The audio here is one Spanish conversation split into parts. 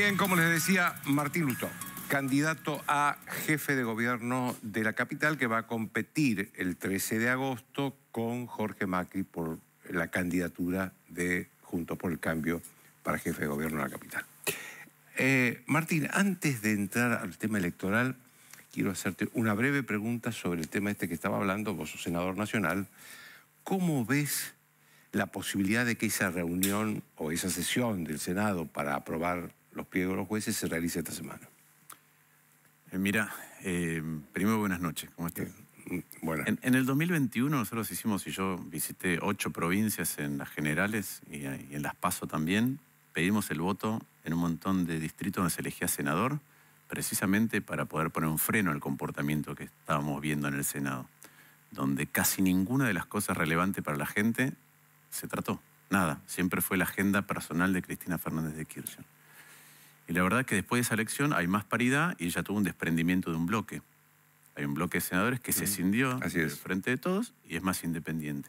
Bien, como les decía, Martín Lutó, candidato a jefe de gobierno de la capital que va a competir el 13 de agosto con Jorge Macri por la candidatura de Junto por el Cambio para jefe de gobierno de la capital. Eh, Martín, antes de entrar al tema electoral, quiero hacerte una breve pregunta sobre el tema este que estaba hablando, vos senador nacional. ¿Cómo ves la posibilidad de que esa reunión o esa sesión del Senado para aprobar los de los jueces se realiza esta semana. Eh, mira, eh, primero buenas noches, ¿cómo estás? Eh, mm, bueno. En, el 2021 nosotros hicimos, y yo visité ocho provincias en las generales y, y en las PASO también, pedimos el voto en un montón de distritos donde se elegía senador, precisamente para poder poner un freno al comportamiento que estábamos viendo en el Senado, donde casi ninguna de las cosas relevantes para la gente se trató. Nada, siempre fue la agenda personal de Cristina Fernández de Kirchner. Y la verdad que después de esa elección hay más paridad y ya tuvo un desprendimiento de un bloque. Hay un bloque de senadores que se cindió frente de todos y es más independiente.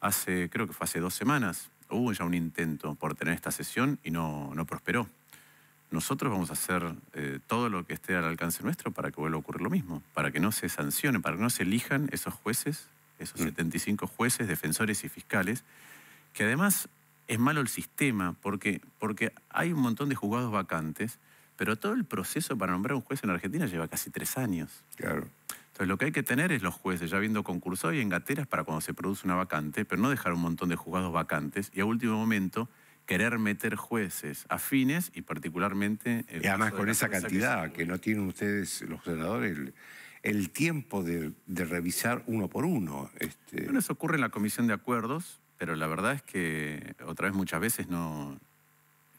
Hace, creo que fue hace dos semanas, hubo ya un intento por tener esta sesión y no, no prosperó. Nosotros vamos a hacer eh, todo lo que esté al alcance nuestro para que vuelva a ocurrir lo mismo, para que no se sancione, para que no se elijan esos jueces, esos 75 mm. jueces, defensores y fiscales, que además es malo el sistema, porque, porque hay un montón de juzgados vacantes, pero todo el proceso para nombrar un juez en Argentina lleva casi tres años. Claro. Entonces lo que hay que tener es los jueces ya viendo concursos y en gateras para cuando se produce una vacante, pero no dejar un montón de juzgados vacantes y a último momento querer meter jueces afines y particularmente... Y además con esa cantidad que, no tienen ustedes los senadores, el, tiempo de, revisar uno por uno. Este... nos ocurre en la comisión de acuerdos, pero la verdad es que otra vez muchas veces no,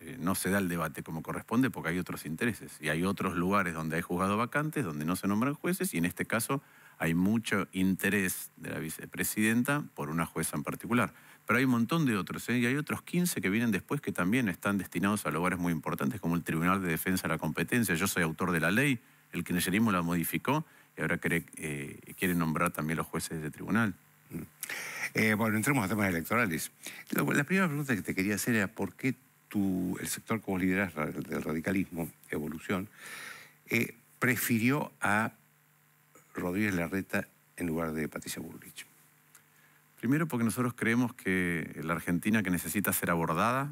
eh, no se da el debate como corresponde porque hay otros intereses y hay otros lugares donde hay juzgados vacantes, donde no se nombran jueces y en este caso hay mucho interés de la vicepresidenta por una jueza en particular. Pero hay un montón de otros ¿eh? y hay otros 15 que vienen después que también están destinados a lugares muy importantes como el Tribunal de Defensa de la Competencia. Yo soy autor de la ley, el kirchnerismo la modificó y ahora quiere, eh, quiere nombrar también los jueces de ese tribunal. Eh, bueno, entremos a temas electorales. La primera pregunta que te quería hacer era por qué tú, el sector como vos del radicalismo, evolución, eh, prefirió a Rodríguez Larreta en lugar de Patricia Bullrich. Primero porque nosotros creemos que la Argentina que necesita ser abordada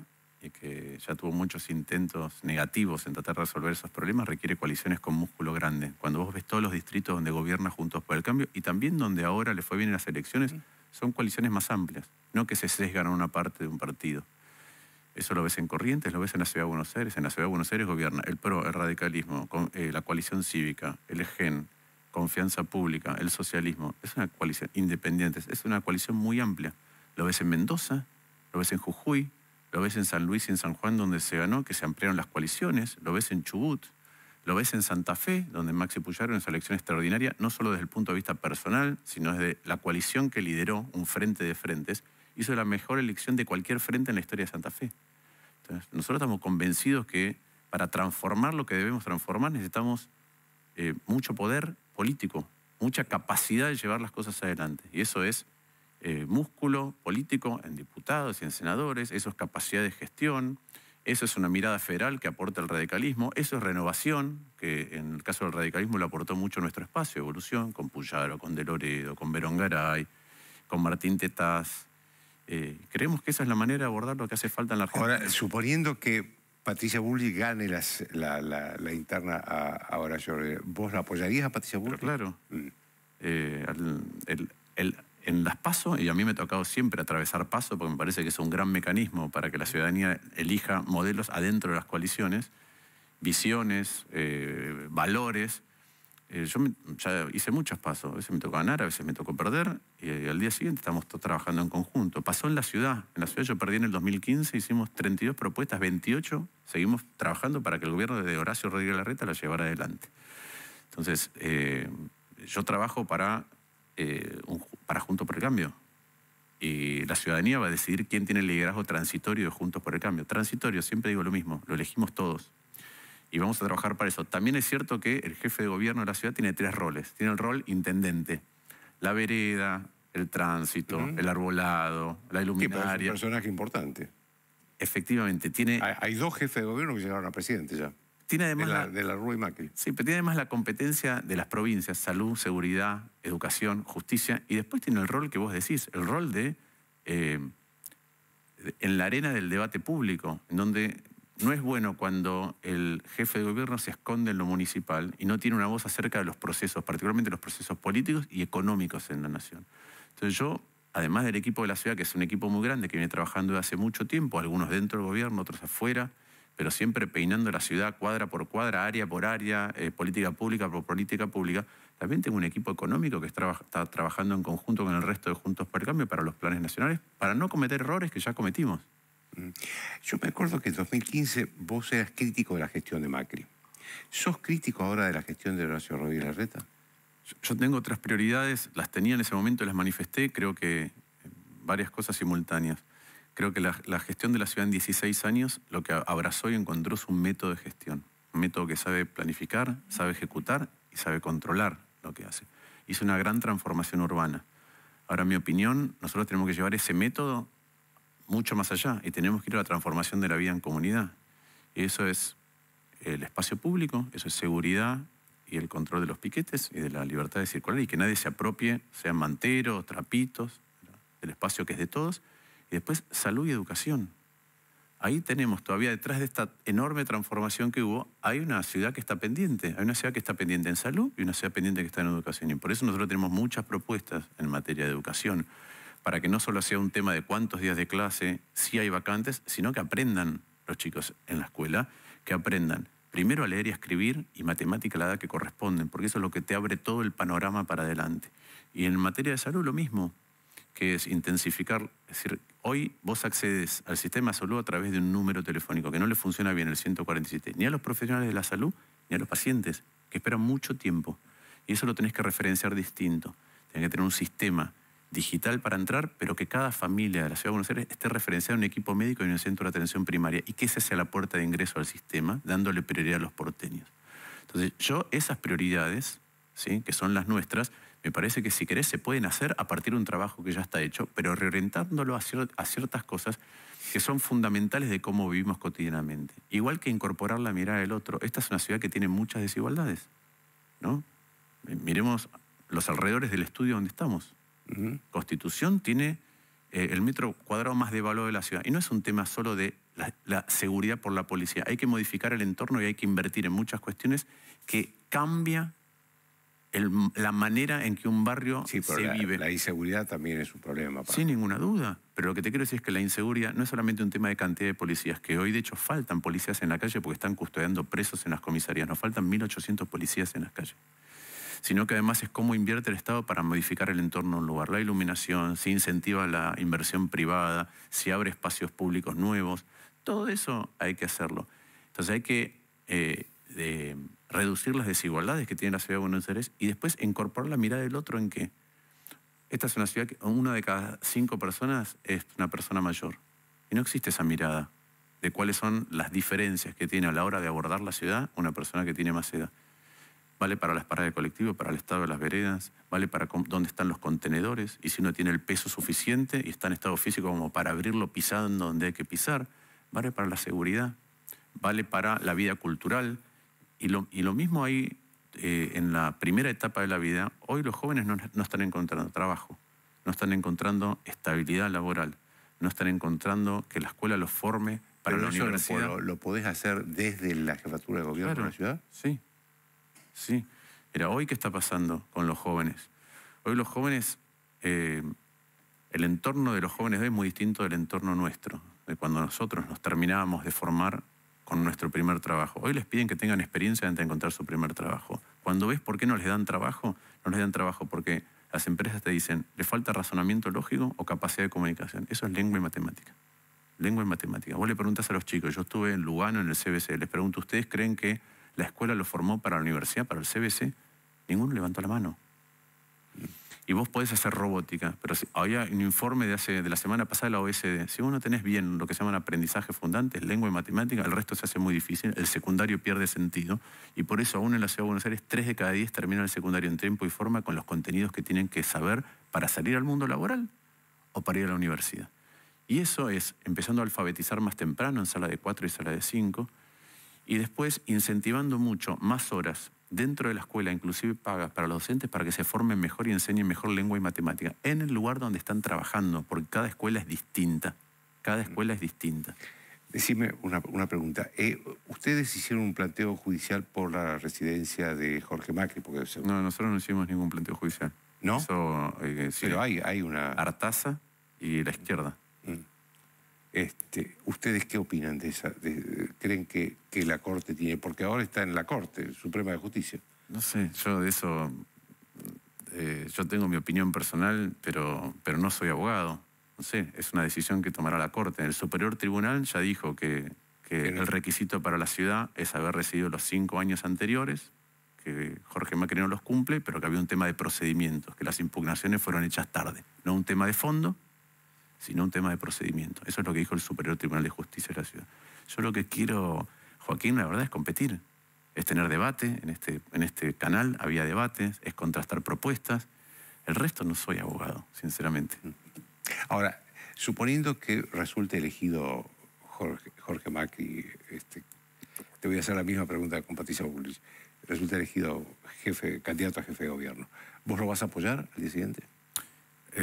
que ya tuvo muchos intentos negativos en tratar de resolver esos problemas, requiere coaliciones con músculo grande. Cuando vos ves todos los distritos donde gobierna Juntos por el Cambio y también donde ahora le fue bien en las elecciones, son coaliciones más amplias, no que se sesgan a una parte de un partido. Eso lo ves en Corrientes, lo ves en la Ciudad de Buenos Aires. En la Ciudad de Buenos Aires gobierna el PRO, el radicalismo, eh, la coalición cívica, el EGEN, Confianza Pública, el socialismo. Es una coalición, independiente, es una coalición muy amplia. Lo ves en Mendoza, lo ves en Jujuy, lo ves en San Luis y en San Juan donde se ganó, que se ampliaron las coaliciones, lo ves en Chubut, lo ves en Santa Fe, donde Maxi Puyaro en su elección extraordinaria, no solo desde el punto de vista personal, sino desde la coalición que lideró un frente de frentes, hizo la mejor elección de cualquier frente en la historia de Santa Fe. nosotros estamos convencidos que para transformar lo que debemos transformar necesitamos eh, mucho poder político, mucha capacidad de llevar las cosas adelante. Y eso es eh, músculo político en diputados y en senadores, eso es capacidad de gestión, eso es una mirada federal que aporta el radicalismo, eso es renovación, que en el caso del radicalismo lo aportó mucho nuestro espacio, evolución, con Puyaro, con Deloredo, con Verón Garay, con Martín Tetaz. Eh, creemos que esa es la manera de abordar lo que hace falta en la Argentina. Ahora, suponiendo que Patricia Bulli gane la, interna ahora yo ¿vos la apoyarías a Patricia Bulli? claro. Mm. Eh, el en las pasos y a mí me ha tocado siempre atravesar pasos porque me parece que es un gran mecanismo para que la ciudadanía elija modelos adentro de las coaliciones, visiones, eh, valores. Eh, yo ya hice muchos pasos, a veces me tocó ganar, a veces me tocó perder, y, eh, al día siguiente estamos todos trabajando en conjunto. Pasó en la ciudad, en la ciudad yo perdí en el 2015, hicimos 32 propuestas, 28, seguimos trabajando para que el gobierno de Horacio Rodríguez Larreta la llevara adelante. Entonces, yo trabajo para un un, para Juntos por el Cambio. Y la ciudadanía va a decidir quién tiene el liderazgo transitorio de Juntos por el Cambio. Transitorio, siempre digo lo mismo, lo elegimos todos. Y vamos a trabajar para eso. También es cierto que el jefe de gobierno de la ciudad tiene tres roles. Tiene el rol intendente, la vereda, el tránsito, el arbolado, la iluminaria. es un personaje importante. Efectivamente, tiene... hay dos jefes de gobierno que llegaron a presidente ya. Tiene además la, Sí, tiene además la competencia de las provincias, salud, seguridad, educación, justicia, y después tiene el rol que vos decís, el rol eh, de... en la arena del debate público, en donde no es bueno cuando el jefe de gobierno se esconde en lo municipal y no tiene una voz acerca de los procesos, particularmente los procesos políticos y económicos en la nación. Entonces yo, además del equipo de la ciudad, que es un equipo muy grande, que viene trabajando desde hace mucho tiempo, algunos dentro del gobierno, otros afuera, pero siempre peinando la ciudad cuadra por cuadra, área por área, eh, política pública por política pública. También tengo un equipo económico que está, trabajando en conjunto con el resto de Juntos por Cambio para los planes nacionales, para no cometer errores que ya cometimos. Mm. Yo me acuerdo que en 2015 vos eras crítico de la gestión de Macri. ¿Sos crítico ahora de la gestión de Horacio Rodríguez Larreta? Yo tengo otras prioridades, las tenía en ese momento, las manifesté, creo que eh, varias cosas simultáneas. Creo que la, gestión de la ciudad en 16 años lo que abrazó y encontró es un método de gestión. Un método que sabe planificar, sabe ejecutar y sabe controlar lo que hace. Hizo una gran transformación urbana. Ahora, en mi opinión, nosotros tenemos que llevar ese método mucho más allá y tenemos que ir a la transformación de la vida en comunidad. Y eso es el espacio público, eso es seguridad y el control de los piquetes y de la libertad de circular y que nadie se apropie, sean manteros, trapitos, del espacio que es de todos y después salud y educación. Ahí tenemos todavía detrás de esta enorme transformación que hubo, hay una ciudad que está pendiente. Hay una ciudad que está pendiente en salud y una ciudad pendiente que está en educación. Y por eso nosotros tenemos muchas propuestas en materia de educación, para que no solo sea un tema de cuántos días de clase, si hay vacantes, sino que aprendan los chicos en la escuela, que aprendan primero a leer y a escribir y matemática a la edad que corresponden, porque eso es lo que te abre todo el panorama para adelante. Y en materia de salud lo mismo, que es intensificar. Es decir, hoy vos accedes al sistema de salud a través de un número telefónico que no le funciona bien el 147, ni a los profesionales de la salud, ni a los pacientes, que esperan mucho tiempo. Y eso lo tenés que referenciar distinto. Tenés que tener un sistema digital para entrar, pero que cada familia de la Ciudad de Buenos Aires esté referenciada en un equipo médico y en un centro de atención primaria, y que esa sea la puerta de ingreso al sistema, dándole prioridad a los porteños. Entonces, yo esas prioridades, ¿sí? que son las nuestras, me parece que si querés se pueden hacer a partir de un trabajo que ya está hecho, pero reorientándolo a, ciertas cosas que son fundamentales de cómo vivimos cotidianamente. Igual que incorporar la mirada del otro, esta es una ciudad que tiene muchas desigualdades. ¿no? Miremos los alrededores del estudio donde estamos. Constitución tiene eh, el metro cuadrado más de valor de la ciudad. Y no es un tema solo de la, la, seguridad por la policía. Hay que modificar el entorno y hay que invertir en muchas cuestiones que cambia la manera en que un barrio se la, vive. La inseguridad también es un problema. Sin ninguna duda. Pero lo que te quiero decir es que la inseguridad no es solamente un tema de cantidad de policías, que hoy de hecho faltan policías en la calle porque están custodiando presos en las comisarías. Nos faltan 1.800 policías en las calles sino que además es cómo invierte el Estado para modificar el entorno de un lugar. La iluminación, si incentiva la inversión privada, si abre espacios públicos nuevos. Todo eso hay que hacerlo. Entonces hay que eh, reducir las desigualdades que tiene la ciudad de Buenos Aires y después incorporar la mirada del otro en que esta es una ciudad que una de cada cinco personas es una persona mayor. Y no existe esa mirada de cuáles son las diferencias que tiene a la hora de abordar la ciudad una persona que tiene más edad. Vale para las paradas de colectivo, para el estado de las veredas, vale para dónde están los contenedores y si uno tiene el peso suficiente y está en estado físico como para abrirlo pisando donde hay que pisar, vale para la seguridad, vale para la vida cultural, y lo, mismo ahí eh, en la primera etapa de la vida. Hoy los jóvenes no, están encontrando trabajo, no están encontrando estabilidad laboral, no están encontrando que la escuela los forme para la no universidad. Lo, lo, podés hacer desde la jefatura de gobierno de la ciudad? Sí, sí. Era hoy qué está pasando con los jóvenes. Hoy los jóvenes, eh, el entorno de los jóvenes es muy distinto del entorno nuestro, de cuando nosotros nos terminábamos de formar con nuestro primer trabajo. Hoy les piden que tengan experiencia antes de encontrar su primer trabajo. Cuando ves por qué no les dan trabajo, no les dan trabajo porque las empresas te dicen, le falta razonamiento lógico o capacidad de comunicación. Eso es lengua y matemática. Lengua y matemática. Vos le preguntas a los chicos, yo estuve en Lugano, en el CBC, les pregunto, ¿ustedes creen que la escuela lo formó para la universidad, para el CBC? Ninguno levantó la mano. Y vos podés hacer robótica, pero había un informe de, hace, de la semana pasada de la OSD. Si uno no tenés bien lo que se llaman aprendizaje fundante, lengua y matemática, el resto se hace muy difícil, el secundario pierde sentido. Y por eso aún en la Ciudad de Buenos Aires, 3 de cada 10 terminan el secundario en tiempo y forma con los contenidos que tienen que saber para salir al mundo laboral o para ir a la universidad. Y eso es empezando a alfabetizar más temprano en sala de 4 y sala de 5, y después incentivando mucho más horas dentro de la escuela, inclusive pagas para los docentes para que se formen mejor y enseñen mejor lengua y matemática, en el lugar donde están trabajando, porque cada escuela es distinta. Cada mm. escuela es distinta. Decime una, pregunta. Eh, ¿Ustedes hicieron un planteo judicial por la residencia de Jorge Macri? Porque No, nosotros no hicimos ningún planteo judicial. ¿No? Eh, Pero hay, hay una... Artaza y la izquierda. Este, ¿Ustedes qué opinan de esa? ¿Creen que, la Corte tiene? Porque ahora está en la Corte Suprema de Justicia. No sé, yo de eso... Eh, yo tengo mi opinión personal, pero, no soy abogado. No sé, es una decisión que tomará la Corte. El Superior Tribunal ya dijo que, el requisito para la ciudad es haber recibido los cinco años anteriores, que Jorge Macri no los cumple, pero que había un tema de procedimientos, que las impugnaciones fueron hechas tarde. No un tema de fondo, sino un tema de procedimiento. Eso es lo que dijo el Superior Tribunal de Justicia de la Ciudad. Yo lo que quiero, Joaquín, la verdad es competir, es tener debate, en este, en este canal había debates, es contrastar propuestas. El resto no soy abogado, sinceramente. Ahora, suponiendo que resulte elegido Jorge, Jorge Macri, este, te voy a hacer la misma pregunta con Patricia Bullrich, resulta elegido jefe, candidato a jefe de gobierno, ¿vos lo vas a apoyar al día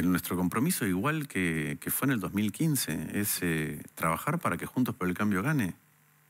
nuestro compromiso, igual que, fue en el 2015, es eh, trabajar para que Juntos por el Cambio gane.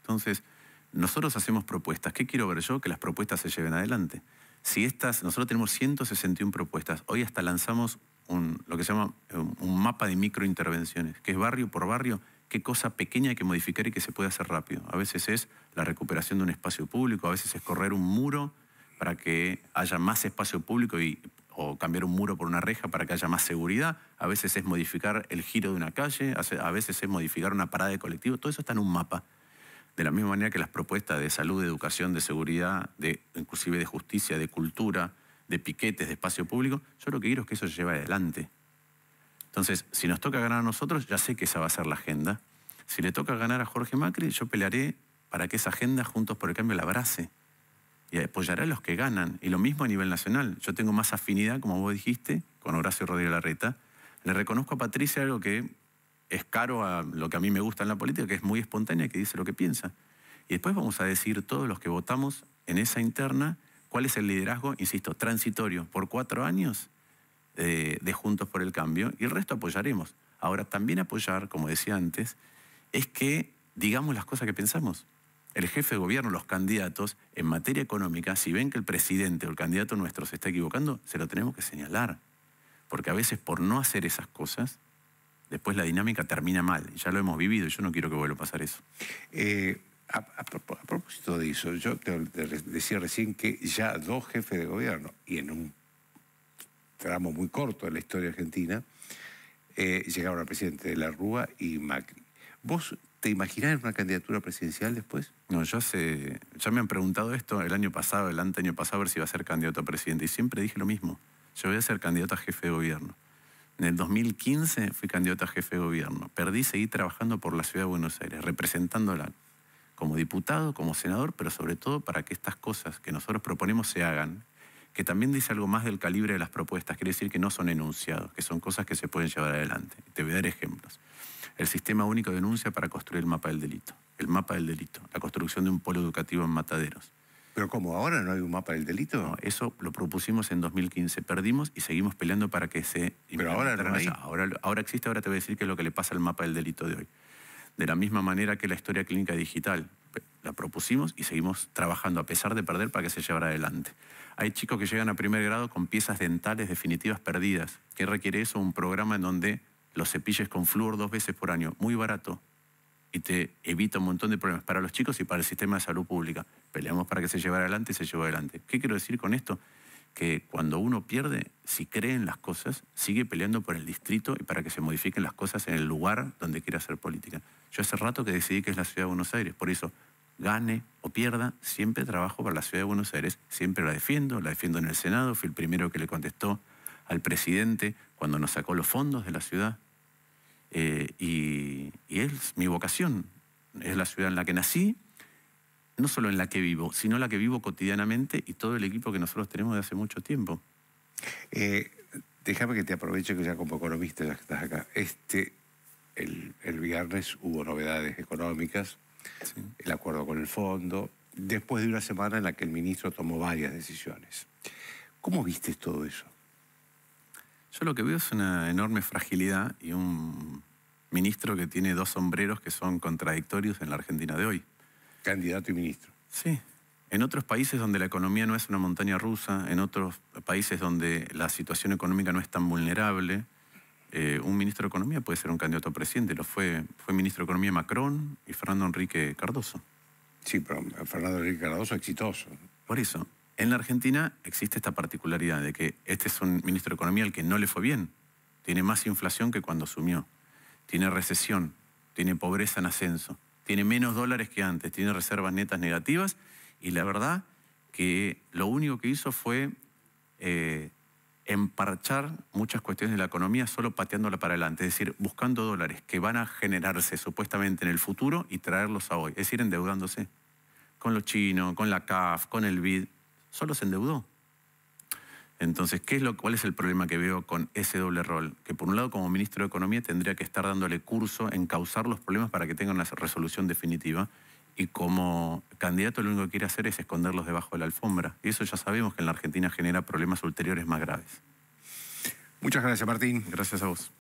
Entonces, nosotros hacemos propuestas. ¿Qué quiero ver yo? Que las propuestas se lleven adelante. Si estas, nosotros tenemos 161 propuestas. Hoy hasta lanzamos un, lo que se llama eh, un mapa de microintervenciones, que es barrio por barrio, qué cosa pequeña hay que modificar y que se puede hacer rápido. A veces es la recuperación de un espacio público, a veces es correr un muro para que haya más espacio público y o cambiar un muro por una reja para que haya más seguridad, a veces es modificar el giro de una calle, a veces es modificar una parada de colectivo, todo eso está en un mapa. De la misma manera que las propuestas de salud, de educación, de seguridad, de, inclusive de justicia, de cultura, de piquetes, de espacio público, yo lo que quiero es que eso se lleve adelante. Entonces, si nos toca ganar a nosotros, ya sé que esa va a ser la agenda. Si le toca ganar a Jorge Macri, yo pelearé para que esa agenda Juntos por el Cambio la abrace y apoyaré a los que ganan. Y lo mismo a nivel nacional. Yo tengo más afinidad, como vos dijiste, con Horacio Rodríguez Larreta. Le reconozco a Patricia algo que es caro a lo que a mí me gusta en la política, que es muy espontánea, que dice lo que piensa. Y después vamos a decir todos los que votamos en esa interna cuál es el liderazgo, insisto, transitorio por cuatro años eh, de Juntos por el Cambio y el resto apoyaremos. Ahora, también apoyar, como decía antes, es que digamos las cosas que pensamos el jefe de gobierno, los candidatos, en materia económica, si ven que el presidente o el candidato nuestro se está equivocando, se lo tenemos que señalar. Porque a veces por no hacer esas cosas, después la dinámica termina mal. ya lo hemos vivido y yo no quiero que vuelva a pasar eso. Eh, a, propósito de eso, yo te, decía recién que ya dos jefes de gobierno, y en un tramo muy corto de la historia argentina, eh, llegaron al presidente de la Rúa y Macri. ¿Vos ¿Te imaginas una candidatura presidencial después? No, yo sé, ya me han preguntado esto el año pasado, el año pasado, a ver si iba a ser candidato a presidente. Y siempre dije lo mismo. Yo voy a ser candidato a jefe de gobierno. En el 2015 fui candidato a jefe de gobierno. Perdí, seguí trabajando por la ciudad de Buenos Aires, representándola como diputado, como senador, pero sobre todo para que estas cosas que nosotros proponemos se hagan, que también dice algo más del calibre de las propuestas, quiere decir que no son enunciados, que son cosas que se pueden llevar adelante. Te voy a dar ejemplos el sistema único de denuncia para construir el mapa del delito. El mapa del delito, la construcción de un polo educativo en Mataderos. Pero como ahora no hay un mapa del delito. eso lo propusimos en 2015, perdimos y seguimos peleando para que se... Pero ahora no hay. Ahora, ahora existe, ahora te voy a decir qué es lo que le pasa al mapa del delito de hoy. De la misma manera que la historia clínica digital, la propusimos y seguimos trabajando a pesar de perder para que se llevara adelante. Hay chicos que llegan a primer grado con piezas dentales definitivas perdidas. ¿Qué requiere eso? Un programa en donde los cepilles con flúor dos veces por año, muy barato, y te evita un montón de problemas para los chicos y para el sistema de salud pública. Peleamos para que se lleve adelante y se llevó adelante. ¿Qué quiero decir con esto? Que cuando uno pierde, si cree en las cosas, sigue peleando por el distrito y para que se modifiquen las cosas en el lugar donde quiere hacer política. Yo hace rato que decidí que es la ciudad de Buenos Aires, por eso gane o pierda, siempre trabajo para la ciudad de Buenos Aires, siempre la defiendo, la defiendo en el Senado, fui el primero que le contestó al presidente cuando nos sacó los fondos de la ciudad. Eh, y, es mi vocación, es la ciudad en la que nací, no solo en la que vivo, sino la que vivo cotidianamente y todo el equipo que nosotros tenemos de hace mucho tiempo. Eh, déjame que te aproveche que ya como economista, ya estás acá, este, el, viernes hubo novedades económicas, el acuerdo con el fondo, después de una semana en la que el ministro tomó varias decisiones. ¿Cómo viste todo eso? Yo lo que veo es una enorme fragilidad y un ministro que tiene dos sombreros que son contradictorios en la Argentina de hoy. Candidato y ministro. Sí. En otros países donde la economía no es una montaña rusa, en otros países donde la situación económica no es tan vulnerable, eh, un ministro de Economía puede ser un candidato a presidente. Lo fue, fue ministro de Economía Macron y Fernando Enrique Cardoso. Sí, pero Fernando Enrique Cardoso exitoso. Por eso. En la Argentina existe esta particularidad de que este es un ministro de Economía al que no le fue bien. Tiene más inflación que cuando asumió. Tiene recesión, tiene pobreza en ascenso, tiene menos dólares que antes, tiene reservas netas negativas y la verdad que lo único que hizo fue eh, emparchar muchas cuestiones de la economía solo pateándola para adelante, es decir, buscando dólares que van a generarse supuestamente en el futuro y traerlos a hoy, es decir, endeudándose con los chinos, con la CAF, con el BID solo se endeudó. Entonces, ¿qué es ¿cuál es el problema que veo con ese doble rol? Que por un lado, como ministro de Economía, tendría que estar dándole curso, en causar los problemas para que tengan una resolución definitiva. Y como candidato lo único que quiere hacer es esconderlos debajo de la alfombra. Y eso ya sabemos que en la Argentina genera problemas ulteriores más graves. Muchas gracias, Martín. Gracias a vos.